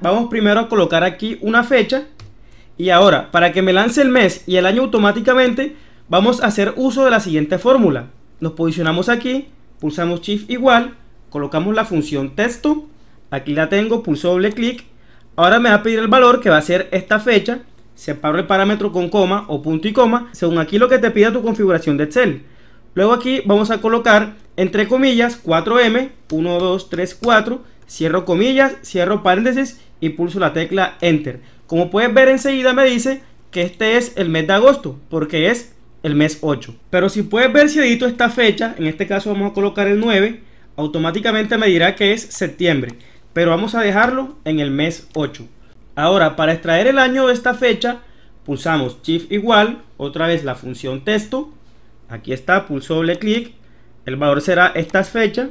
vamos primero a colocar aquí una fecha. Y ahora, para que me lance el mes y el año automáticamente, vamos a hacer uso de la siguiente fórmula. Nos posicionamos aquí, pulsamos Shift igual, colocamos la función texto. Aquí la tengo, pulso doble clic. Ahora me va a pedir el valor que va a ser esta fecha. Separo el parámetro con coma o punto y coma, según aquí lo que te pida tu configuración de Excel. Luego aquí vamos a colocar, entre comillas, 4M, 1, 2, 3, 4 Cierro comillas, cierro paréntesis y pulso la tecla Enter. Como puedes ver enseguida me dice que este es el mes de agosto, porque es el mes 8. Pero si puedes ver si edito esta fecha, en este caso vamos a colocar el 9, automáticamente me dirá que es septiembre, pero vamos a dejarlo en el mes 8. Ahora, para extraer el año de esta fecha, pulsamos Shift igual, otra vez la función texto, aquí está, pulso doble clic, el valor será estas fechas,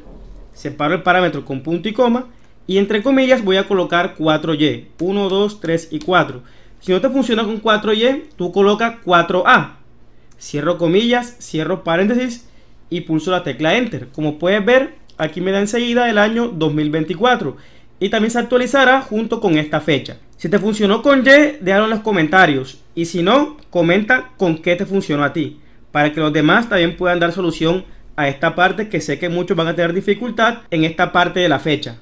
separo el parámetro con punto y coma y entre comillas voy a colocar 4y, 1, 2, 3 y 4. Si no te funciona con 4y, tú coloca 4a. Cierro comillas, cierro paréntesis y pulso la tecla Enter. Como puedes ver, aquí me da enseguida el año 2024 y también se actualizará junto con esta fecha. Si te funcionó con Y, déjalo en los comentarios y si no, comenta con qué te funcionó a ti para que los demás también puedan dar solución a esta parte que sé que muchos van a tener dificultad en esta parte de la fecha.